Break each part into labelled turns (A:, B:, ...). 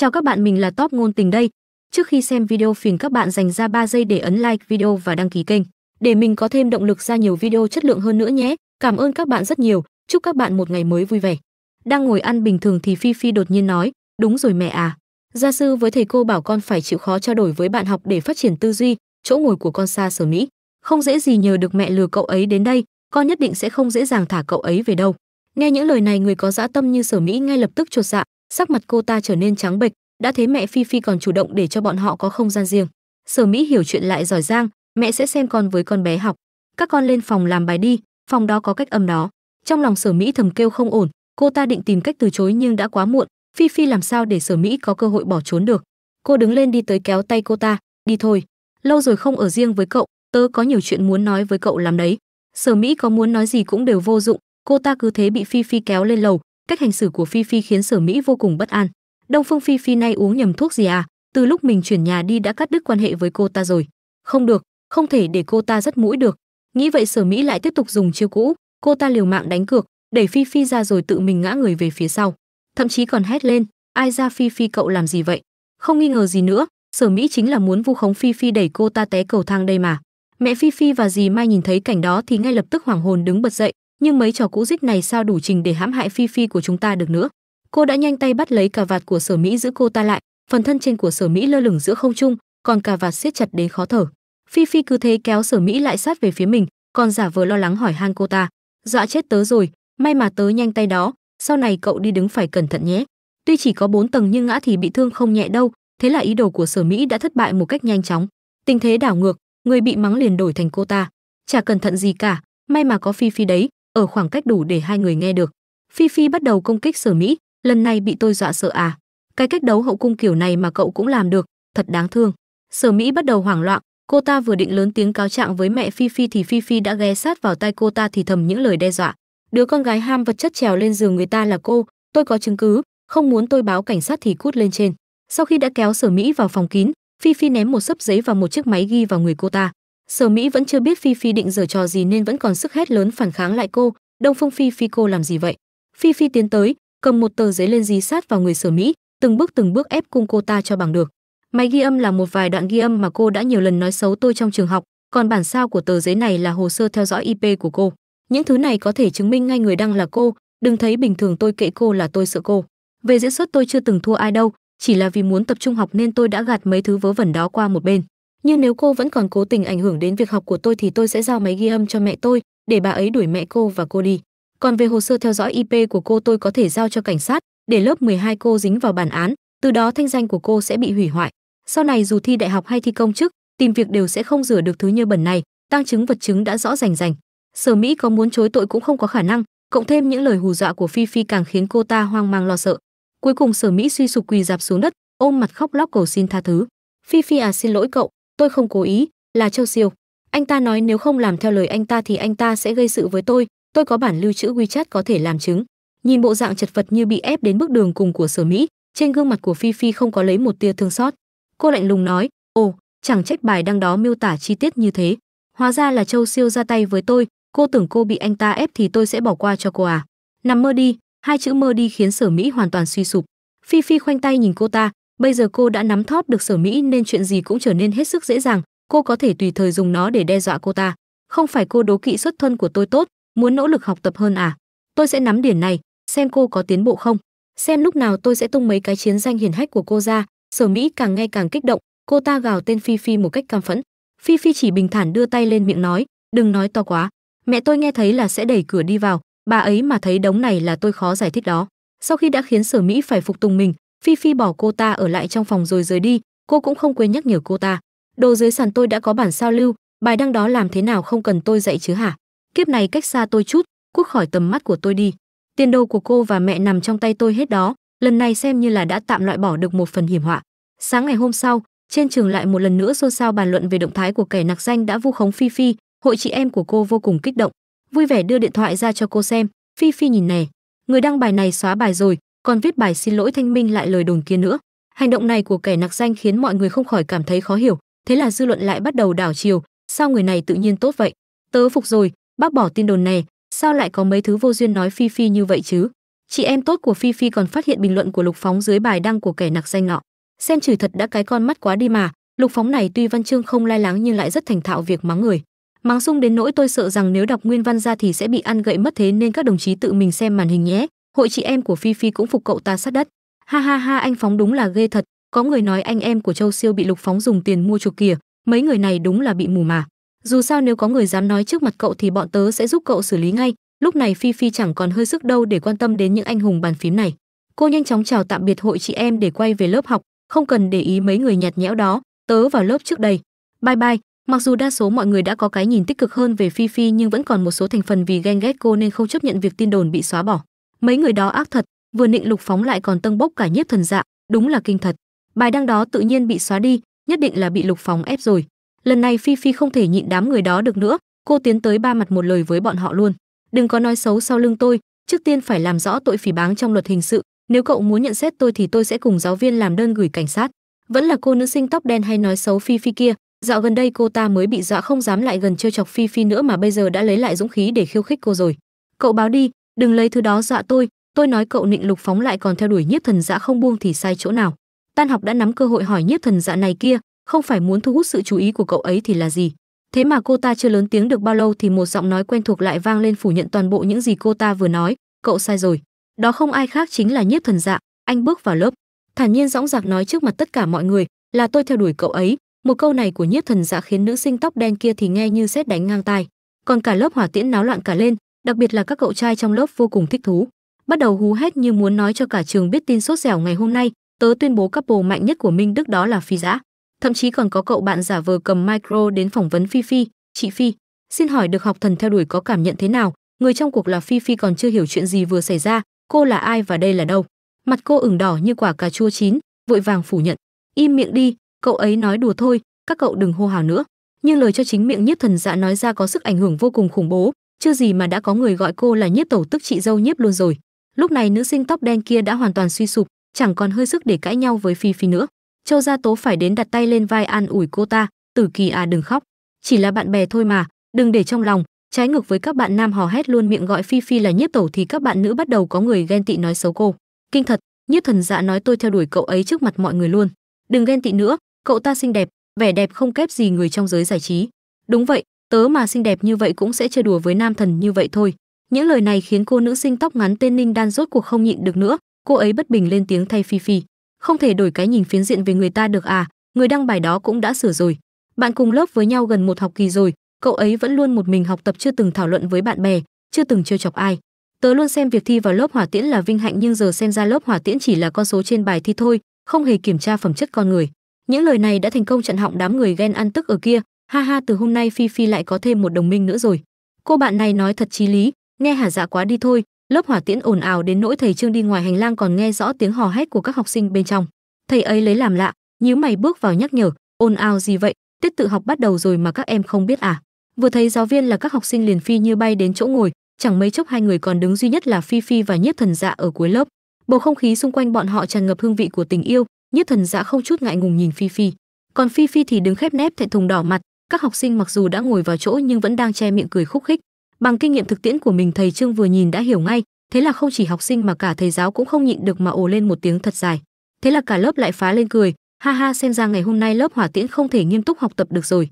A: Chào các bạn, mình là Top ngôn tình đây. Trước khi xem video phiền các bạn dành ra 3 giây để ấn like video và đăng ký kênh để mình có thêm động lực ra nhiều video chất lượng hơn nữa nhé. Cảm ơn các bạn rất nhiều, chúc các bạn một ngày mới vui vẻ. Đang ngồi ăn bình thường thì Phi Phi đột nhiên nói, "Đúng rồi mẹ à, gia sư với thầy cô bảo con phải chịu khó trao đổi với bạn học để phát triển tư duy, chỗ ngồi của con xa sở Mỹ, không dễ gì nhờ được mẹ lừa cậu ấy đến đây, con nhất định sẽ không dễ dàng thả cậu ấy về đâu." Nghe những lời này người có dã tâm như Sở Mỹ ngay lập tức chột dạ, sắc mặt cô ta trở nên trắng bệch đã thế mẹ phi phi còn chủ động để cho bọn họ có không gian riêng sở mỹ hiểu chuyện lại giỏi giang mẹ sẽ xem con với con bé học các con lên phòng làm bài đi phòng đó có cách âm đó trong lòng sở mỹ thầm kêu không ổn cô ta định tìm cách từ chối nhưng đã quá muộn phi phi làm sao để sở mỹ có cơ hội bỏ trốn được cô đứng lên đi tới kéo tay cô ta đi thôi lâu rồi không ở riêng với cậu tớ có nhiều chuyện muốn nói với cậu làm đấy sở mỹ có muốn nói gì cũng đều vô dụng cô ta cứ thế bị phi phi kéo lên lầu Cách hành xử của Phi Phi khiến Sở Mỹ vô cùng bất an. Đông Phương Phi Phi nay uống nhầm thuốc gì à? Từ lúc mình chuyển nhà đi đã cắt đứt quan hệ với cô ta rồi. Không được, không thể để cô ta rất mũi được. Nghĩ vậy Sở Mỹ lại tiếp tục dùng chiêu cũ, cô ta liều mạng đánh cược, đẩy Phi Phi ra rồi tự mình ngã người về phía sau, thậm chí còn hét lên, "Ai ra Phi Phi cậu làm gì vậy?" Không nghi ngờ gì nữa, Sở Mỹ chính là muốn vu khống Phi Phi đẩy cô ta té cầu thang đây mà. Mẹ Phi Phi và dì Mai nhìn thấy cảnh đó thì ngay lập tức hoảng hồn đứng bật dậy, nhưng mấy trò cũ dích này sao đủ trình để hãm hại phi phi của chúng ta được nữa cô đã nhanh tay bắt lấy cà vạt của sở mỹ giữ cô ta lại phần thân trên của sở mỹ lơ lửng giữa không trung còn cà vạt siết chặt đến khó thở phi phi cứ thế kéo sở mỹ lại sát về phía mình còn giả vờ lo lắng hỏi han cô ta dọa chết tớ rồi may mà tớ nhanh tay đó sau này cậu đi đứng phải cẩn thận nhé tuy chỉ có bốn tầng nhưng ngã thì bị thương không nhẹ đâu thế là ý đồ của sở mỹ đã thất bại một cách nhanh chóng tình thế đảo ngược người bị mắng liền đổi thành cô ta chả cẩn thận gì cả may mà có phi phi đấy ở khoảng cách đủ để hai người nghe được. Phi Phi bắt đầu công kích Sở Mỹ, lần này bị tôi dọa sợ à? Cái cách đấu hậu cung kiểu này mà cậu cũng làm được, thật đáng thương. Sở Mỹ bắt đầu hoảng loạn, cô ta vừa định lớn tiếng cáo trạng với mẹ Phi Phi thì Phi Phi đã ghé sát vào tai cô ta thì thầm những lời đe dọa. Đứa con gái ham vật chất trèo lên giường người ta là cô, tôi có chứng cứ, không muốn tôi báo cảnh sát thì cút lên trên. Sau khi đã kéo Sở Mỹ vào phòng kín, Phi Phi ném một sấp giấy và một chiếc máy ghi vào người cô ta sở mỹ vẫn chưa biết phi phi định giở trò gì nên vẫn còn sức hét lớn phản kháng lại cô đông phương phi phi cô làm gì vậy phi phi tiến tới cầm một tờ giấy lên dí sát vào người sở mỹ từng bước từng bước ép cung cô ta cho bằng được máy ghi âm là một vài đoạn ghi âm mà cô đã nhiều lần nói xấu tôi trong trường học còn bản sao của tờ giấy này là hồ sơ theo dõi ip của cô những thứ này có thể chứng minh ngay người đăng là cô đừng thấy bình thường tôi kệ cô là tôi sợ cô về diễn xuất tôi chưa từng thua ai đâu chỉ là vì muốn tập trung học nên tôi đã gạt mấy thứ vớ vẩn đó qua một bên như nếu cô vẫn còn cố tình ảnh hưởng đến việc học của tôi thì tôi sẽ giao máy ghi âm cho mẹ tôi để bà ấy đuổi mẹ cô và cô đi còn về hồ sơ theo dõi IP của cô tôi có thể giao cho cảnh sát để lớp 12 cô dính vào bản án từ đó thanh danh của cô sẽ bị hủy hoại sau này dù thi đại học hay thi công chức tìm việc đều sẽ không rửa được thứ như bẩn này tăng chứng vật chứng đã rõ rành rành sở mỹ có muốn chối tội cũng không có khả năng cộng thêm những lời hù dọa của phi phi càng khiến cô ta hoang mang lo sợ cuối cùng sở mỹ suy sụp quỳ dạp xuống đất ôm mặt khóc lóc cầu xin tha thứ phi phi à xin lỗi cậu tôi không cố ý, là Châu Siêu. Anh ta nói nếu không làm theo lời anh ta thì anh ta sẽ gây sự với tôi, tôi có bản lưu trữ WeChat có thể làm chứng. Nhìn bộ dạng chật vật như bị ép đến bước đường cùng của Sở Mỹ, trên gương mặt của Phi Phi không có lấy một tia thương xót. Cô lạnh lùng nói, "Ồ, chẳng trách bài đăng đó miêu tả chi tiết như thế. Hóa ra là Châu Siêu ra tay với tôi, cô tưởng cô bị anh ta ép thì tôi sẽ bỏ qua cho cô à?" Nằm mơ đi, hai chữ mơ đi khiến Sở Mỹ hoàn toàn suy sụp. Phi Phi khoanh tay nhìn cô ta, Bây giờ cô đã nắm thóp được Sở Mỹ nên chuyện gì cũng trở nên hết sức dễ dàng, cô có thể tùy thời dùng nó để đe dọa cô ta. Không phải cô đố kỵ xuất thân của tôi tốt, muốn nỗ lực học tập hơn à? Tôi sẽ nắm điển này, xem cô có tiến bộ không. Xem lúc nào tôi sẽ tung mấy cái chiến danh hiển hách của cô ra. Sở Mỹ càng nghe càng kích động, cô ta gào tên Phi Phi một cách cam phẫn. Phi Phi chỉ bình thản đưa tay lên miệng nói, đừng nói to quá. Mẹ tôi nghe thấy là sẽ đẩy cửa đi vào, bà ấy mà thấy đống này là tôi khó giải thích đó. Sau khi đã khiến Sở Mỹ phải phục tùng mình, phi phi bỏ cô ta ở lại trong phòng rồi rời đi cô cũng không quên nhắc nhở cô ta đồ dưới sàn tôi đã có bản sao lưu bài đăng đó làm thế nào không cần tôi dạy chứ hả kiếp này cách xa tôi chút cút khỏi tầm mắt của tôi đi tiền đồ của cô và mẹ nằm trong tay tôi hết đó lần này xem như là đã tạm loại bỏ được một phần hiểm họa sáng ngày hôm sau trên trường lại một lần nữa xôn xao bàn luận về động thái của kẻ nặc danh đã vu khống phi phi hội chị em của cô vô cùng kích động vui vẻ đưa điện thoại ra cho cô xem phi phi nhìn nè người đăng bài này xóa bài rồi còn viết bài xin lỗi thanh minh lại lời đồn kia nữa. Hành động này của kẻ nặc danh khiến mọi người không khỏi cảm thấy khó hiểu, thế là dư luận lại bắt đầu đảo chiều, sao người này tự nhiên tốt vậy? Tớ phục rồi, bác bỏ tin đồn này, sao lại có mấy thứ vô duyên nói Phi Phi như vậy chứ? Chị em tốt của Phi Phi còn phát hiện bình luận của Lục Phóng dưới bài đăng của kẻ nặc danh nọ. Xem chửi thật đã cái con mắt quá đi mà, Lục Phóng này tuy văn chương không lai láng nhưng lại rất thành thạo việc mắng người. Mắng sung đến nỗi tôi sợ rằng nếu đọc nguyên văn ra thì sẽ bị ăn gậy mất thế nên các đồng chí tự mình xem màn hình nhé hội chị em của Phi Phi cũng phục cậu ta sát đất. Ha ha ha anh Phóng đúng là ghê thật, có người nói anh em của Châu Siêu bị Lục Phóng dùng tiền mua chuộc kìa, mấy người này đúng là bị mù mà. Dù sao nếu có người dám nói trước mặt cậu thì bọn tớ sẽ giúp cậu xử lý ngay, lúc này Phi Phi chẳng còn hơi sức đâu để quan tâm đến những anh hùng bàn phím này. Cô nhanh chóng chào tạm biệt hội chị em để quay về lớp học, không cần để ý mấy người nhạt nhẽo đó, tớ vào lớp trước đây. Bye bye. Mặc dù đa số mọi người đã có cái nhìn tích cực hơn về Phi Phi nhưng vẫn còn một số thành phần vì ghen ghét cô nên không chấp nhận việc tin đồn bị xóa bỏ mấy người đó ác thật vừa nịnh lục phóng lại còn tâng bốc cả nhiếp thần dạng, đúng là kinh thật bài đăng đó tự nhiên bị xóa đi nhất định là bị lục phóng ép rồi lần này phi phi không thể nhịn đám người đó được nữa cô tiến tới ba mặt một lời với bọn họ luôn đừng có nói xấu sau lưng tôi trước tiên phải làm rõ tội phỉ báng trong luật hình sự nếu cậu muốn nhận xét tôi thì tôi sẽ cùng giáo viên làm đơn gửi cảnh sát vẫn là cô nữ sinh tóc đen hay nói xấu phi phi kia dạo gần đây cô ta mới bị dọa không dám lại gần trêu chọc phi phi nữa mà bây giờ đã lấy lại dũng khí để khiêu khích cô rồi cậu báo đi đừng lấy thứ đó dọa tôi tôi nói cậu nịnh lục phóng lại còn theo đuổi nhiếp thần dạ không buông thì sai chỗ nào tan học đã nắm cơ hội hỏi nhiếp thần dạ này kia không phải muốn thu hút sự chú ý của cậu ấy thì là gì thế mà cô ta chưa lớn tiếng được bao lâu thì một giọng nói quen thuộc lại vang lên phủ nhận toàn bộ những gì cô ta vừa nói cậu sai rồi đó không ai khác chính là nhiếp thần dạ anh bước vào lớp thản nhiên dõng dạc nói trước mặt tất cả mọi người là tôi theo đuổi cậu ấy một câu này của nhiếp thần dạ khiến nữ sinh tóc đen kia thì nghe như xét đánh ngang tai còn cả lớp hỏa tiễn náo loạn cả lên đặc biệt là các cậu trai trong lớp vô cùng thích thú, bắt đầu hú hét như muốn nói cho cả trường biết tin sốt dẻo ngày hôm nay, tớ tuyên bố couple mạnh nhất của Minh Đức đó là Phi Dã. Thậm chí còn có cậu bạn giả vờ cầm micro đến phỏng vấn Phi Phi, "Chị Phi, xin hỏi được học thần theo đuổi có cảm nhận thế nào?" Người trong cuộc là Phi Phi còn chưa hiểu chuyện gì vừa xảy ra, cô là ai và đây là đâu. Mặt cô ửng đỏ như quả cà chua chín, vội vàng phủ nhận. "Im miệng đi, cậu ấy nói đùa thôi, các cậu đừng hô hào nữa." Nhưng lời cho chính miệng Nhiếp Thần Dạ nói ra có sức ảnh hưởng vô cùng khủng bố, chưa gì mà đã có người gọi cô là nhiếp tẩu tức chị dâu nhiếp luôn rồi lúc này nữ sinh tóc đen kia đã hoàn toàn suy sụp chẳng còn hơi sức để cãi nhau với phi phi nữa châu gia tố phải đến đặt tay lên vai an ủi cô ta tử kỳ à đừng khóc chỉ là bạn bè thôi mà đừng để trong lòng trái ngược với các bạn nam hò hét luôn miệng gọi phi phi là nhiếp tẩu thì các bạn nữ bắt đầu có người ghen tị nói xấu cô kinh thật nhiếp thần dạ nói tôi theo đuổi cậu ấy trước mặt mọi người luôn đừng ghen tị nữa cậu ta xinh đẹp vẻ đẹp không kép gì người trong giới giải trí đúng vậy tớ mà xinh đẹp như vậy cũng sẽ chơi đùa với nam thần như vậy thôi những lời này khiến cô nữ sinh tóc ngắn tên ninh đan rốt cuộc không nhịn được nữa cô ấy bất bình lên tiếng thay phi phi không thể đổi cái nhìn phiến diện về người ta được à người đăng bài đó cũng đã sửa rồi bạn cùng lớp với nhau gần một học kỳ rồi cậu ấy vẫn luôn một mình học tập chưa từng thảo luận với bạn bè chưa từng trêu chọc ai tớ luôn xem việc thi vào lớp hỏa tiễn là vinh hạnh nhưng giờ xem ra lớp hỏa tiễn chỉ là con số trên bài thi thôi không hề kiểm tra phẩm chất con người những lời này đã thành công chặn họng đám người ghen ăn tức ở kia ha ha từ hôm nay phi phi lại có thêm một đồng minh nữa rồi cô bạn này nói thật chí lý nghe hả dạ quá đi thôi lớp hỏa tiễn ồn ào đến nỗi thầy trương đi ngoài hành lang còn nghe rõ tiếng hò hét của các học sinh bên trong thầy ấy lấy làm lạ nhíu mày bước vào nhắc nhở ồn ào gì vậy tiết tự học bắt đầu rồi mà các em không biết à vừa thấy giáo viên là các học sinh liền phi như bay đến chỗ ngồi chẳng mấy chốc hai người còn đứng duy nhất là phi phi và nhiếp thần dạ ở cuối lớp bầu không khí xung quanh bọn họ tràn ngập hương vị của tình yêu nhiếp thần dạ không chút ngại ngùng nhìn phi phi còn phi phi thì đứng khép nép thẹn thùng đỏ mặt các học sinh mặc dù đã ngồi vào chỗ nhưng vẫn đang che miệng cười khúc khích bằng kinh nghiệm thực tiễn của mình thầy trương vừa nhìn đã hiểu ngay thế là không chỉ học sinh mà cả thầy giáo cũng không nhịn được mà ồ lên một tiếng thật dài thế là cả lớp lại phá lên cười ha ha xem ra ngày hôm nay lớp hỏa tiễn không thể nghiêm túc học tập được rồi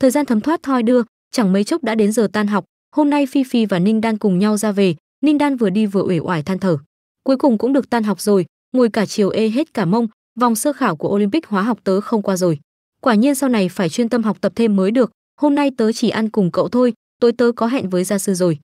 A: thời gian thấm thoát thoi đưa chẳng mấy chốc đã đến giờ tan học hôm nay phi phi và ninh đan cùng nhau ra về ninh đan vừa đi vừa uể oải than thở cuối cùng cũng được tan học rồi ngồi cả chiều ê hết cả mông vòng sơ khảo của olympic hóa học tớ không qua rồi quả nhiên sau này phải chuyên tâm học tập thêm mới được hôm nay tớ chỉ ăn cùng cậu thôi tối tớ có hẹn với gia sư rồi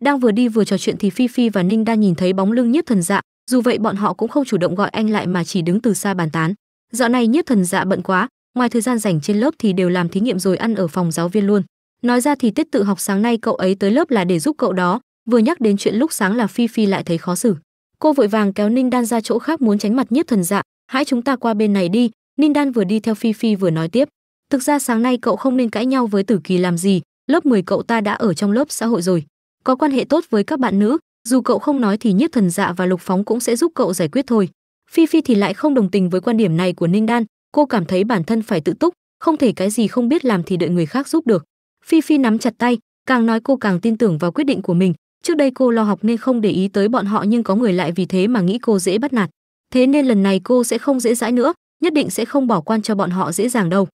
A: đang vừa đi vừa trò chuyện thì phi phi và ninh đang nhìn thấy bóng lưng nhiếp thần dạ dù vậy bọn họ cũng không chủ động gọi anh lại mà chỉ đứng từ xa bàn tán dạo này nhiếp thần dạ bận quá ngoài thời gian rảnh trên lớp thì đều làm thí nghiệm rồi ăn ở phòng giáo viên luôn nói ra thì tiết tự học sáng nay cậu ấy tới lớp là để giúp cậu đó vừa nhắc đến chuyện lúc sáng là phi phi lại thấy khó xử cô vội vàng kéo ninh đan ra chỗ khác muốn tránh mặt nhiếp thần dạ hãy chúng ta qua bên này đi Nindan vừa đi theo Phi Phi vừa nói tiếp, thực ra sáng nay cậu không nên cãi nhau với Tử Kỳ làm gì, lớp 10 cậu ta đã ở trong lớp xã hội rồi, có quan hệ tốt với các bạn nữ, dù cậu không nói thì Nhiếp Thần Dạ và Lục Phóng cũng sẽ giúp cậu giải quyết thôi. Phi Phi thì lại không đồng tình với quan điểm này của Ninh Đan, cô cảm thấy bản thân phải tự túc, không thể cái gì không biết làm thì đợi người khác giúp được. Phi Phi nắm chặt tay, càng nói cô càng tin tưởng vào quyết định của mình, trước đây cô lo học nên không để ý tới bọn họ nhưng có người lại vì thế mà nghĩ cô dễ bắt nạt. Thế nên lần này cô sẽ không dễ dãi nữa, nhất định sẽ không bỏ quan cho bọn họ dễ dàng đâu.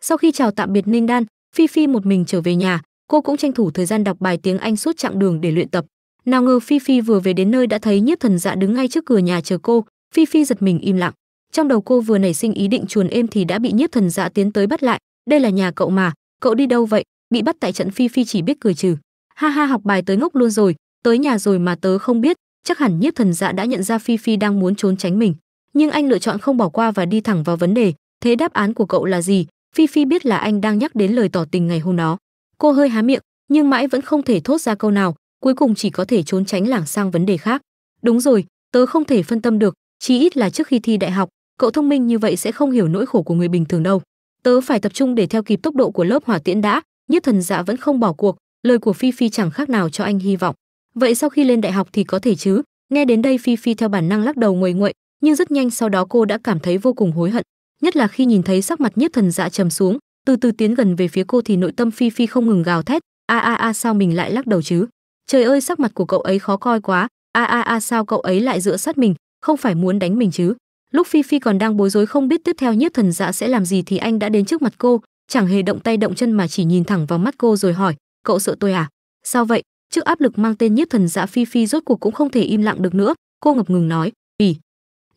A: Sau khi chào tạm biệt Ninh Đan, Phi Phi một mình trở về nhà, cô cũng tranh thủ thời gian đọc bài tiếng Anh suốt chặng đường để luyện tập. Nào ngờ Phi Phi vừa về đến nơi đã thấy Nhiếp Thần Dạ đứng ngay trước cửa nhà chờ cô, Phi Phi giật mình im lặng. Trong đầu cô vừa nảy sinh ý định chuồn êm thì đã bị Nhiếp Thần Dạ tiến tới bắt lại, đây là nhà cậu mà, cậu đi đâu vậy? Bị bắt tại trận Phi Phi chỉ biết cười trừ. Ha ha học bài tới ngốc luôn rồi, tới nhà rồi mà tớ không biết, chắc hẳn Nhiếp Thần Dạ đã nhận ra Phi Phi đang muốn trốn tránh mình nhưng anh lựa chọn không bỏ qua và đi thẳng vào vấn đề, thế đáp án của cậu là gì? Phi Phi biết là anh đang nhắc đến lời tỏ tình ngày hôm đó. Cô hơi há miệng, nhưng mãi vẫn không thể thốt ra câu nào, cuối cùng chỉ có thể trốn tránh lảng sang vấn đề khác. Đúng rồi, tớ không thể phân tâm được, chí ít là trước khi thi đại học, cậu thông minh như vậy sẽ không hiểu nỗi khổ của người bình thường đâu. Tớ phải tập trung để theo kịp tốc độ của lớp hỏa tiễn đã, nhất thần dạ vẫn không bỏ cuộc, lời của Phi Phi chẳng khác nào cho anh hy vọng. Vậy sau khi lên đại học thì có thể chứ? Nghe đến đây Phi Phi theo bản năng lắc đầu nguầy nguậy, nhưng rất nhanh sau đó cô đã cảm thấy vô cùng hối hận nhất là khi nhìn thấy sắc mặt nhiếp thần dạ trầm xuống từ từ tiến gần về phía cô thì nội tâm phi phi không ngừng gào thét a a a sao mình lại lắc đầu chứ trời ơi sắc mặt của cậu ấy khó coi quá a a a sao cậu ấy lại dựa sát mình không phải muốn đánh mình chứ lúc phi phi còn đang bối rối không biết tiếp theo nhiếp thần dạ sẽ làm gì thì anh đã đến trước mặt cô chẳng hề động tay động chân mà chỉ nhìn thẳng vào mắt cô rồi hỏi cậu sợ tôi à sao vậy trước áp lực mang tên nhiếp thần dạ phi phi rốt cuộc cũng không thể im lặng được nữa cô ngập ngừng nói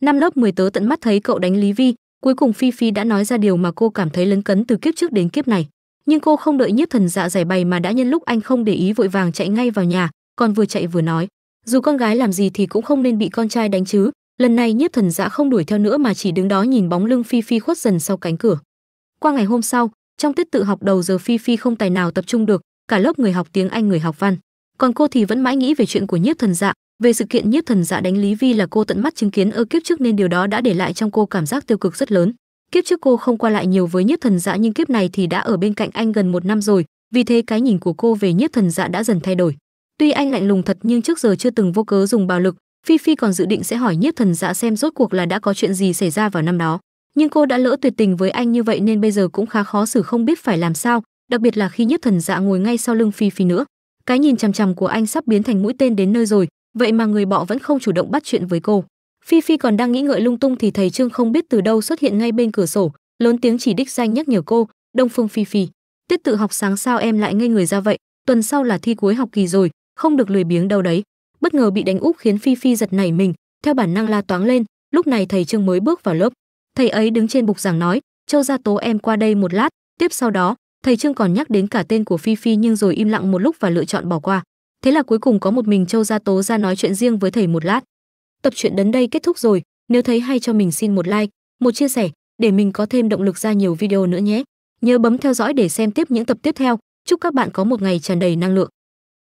A: năm lớp 10 tớ tận mắt thấy cậu đánh lý vi cuối cùng phi phi đã nói ra điều mà cô cảm thấy lấn cấn từ kiếp trước đến kiếp này nhưng cô không đợi nhiếp thần dạ giải bày mà đã nhân lúc anh không để ý vội vàng chạy ngay vào nhà còn vừa chạy vừa nói dù con gái làm gì thì cũng không nên bị con trai đánh chứ lần này nhiếp thần dạ không đuổi theo nữa mà chỉ đứng đó nhìn bóng lưng phi phi khuất dần sau cánh cửa qua ngày hôm sau trong tiết tự học đầu giờ phi phi không tài nào tập trung được cả lớp người học tiếng anh người học văn còn cô thì vẫn mãi nghĩ về chuyện của nhiếp thần dạ về sự kiện nhiếp thần dạ đánh Lý Vi là cô tận mắt chứng kiến ơ kiếp trước nên điều đó đã để lại trong cô cảm giác tiêu cực rất lớn. Kiếp trước cô không qua lại nhiều với nhiếp thần dạ nhưng kiếp này thì đã ở bên cạnh anh gần một năm rồi, vì thế cái nhìn của cô về nhiếp thần dạ đã dần thay đổi. Tuy anh lạnh lùng thật nhưng trước giờ chưa từng vô cớ dùng bạo lực, Phi Phi còn dự định sẽ hỏi nhiếp thần dạ xem rốt cuộc là đã có chuyện gì xảy ra vào năm đó. Nhưng cô đã lỡ tuyệt tình với anh như vậy nên bây giờ cũng khá khó xử không biết phải làm sao, đặc biệt là khi nhiếp thần dạ ngồi ngay sau lưng Phi Phi nữa. Cái nhìn chằm chằm của anh sắp biến thành mũi tên đến nơi rồi, vậy mà người bọ vẫn không chủ động bắt chuyện với cô phi phi còn đang nghĩ ngợi lung tung thì thầy trương không biết từ đâu xuất hiện ngay bên cửa sổ lớn tiếng chỉ đích danh nhắc nhở cô đông phương phi phi tiết tự học sáng sao em lại ngây người ra vậy tuần sau là thi cuối học kỳ rồi không được lười biếng đâu đấy bất ngờ bị đánh úp khiến phi phi giật nảy mình theo bản năng la toáng lên lúc này thầy trương mới bước vào lớp thầy ấy đứng trên bục giảng nói châu gia tố em qua đây một lát tiếp sau đó thầy trương còn nhắc đến cả tên của phi phi nhưng rồi im lặng một lúc và lựa chọn bỏ qua thế là cuối cùng có một mình châu gia tố ra nói chuyện riêng với thầy một lát tập truyện đến đây kết thúc rồi nếu thấy hay cho mình xin một like một chia sẻ để mình có thêm động lực ra nhiều video nữa nhé nhớ bấm theo dõi để xem tiếp những tập tiếp theo chúc các bạn có một ngày tràn đầy năng lượng